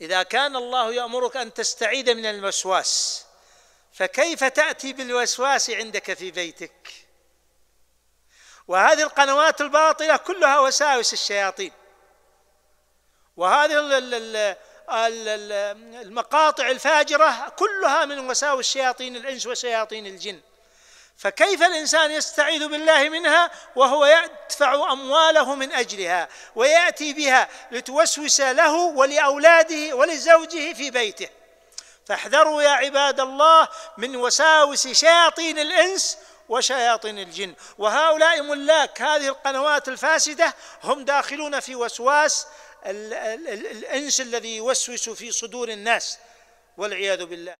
اذا كان الله يامرك ان تستعيد من الوسواس فكيف تاتي بالوسواس عندك في بيتك وهذه القنوات الباطله كلها وساوس الشياطين وهذه المقاطع الفاجره كلها من وساوس شياطين الانس وشياطين الجن فكيف الانسان يستعيذ بالله منها وهو يدفع امواله من اجلها وياتي بها لتوسوس له ولاولاده ولزوجه في بيته فاحذروا يا عباد الله من وساوس شياطين الانس وشياطين الجن وهؤلاء ملاك هذه القنوات الفاسده هم داخلون في وسواس الانس الذي يوسوس في صدور الناس والعياذ بالله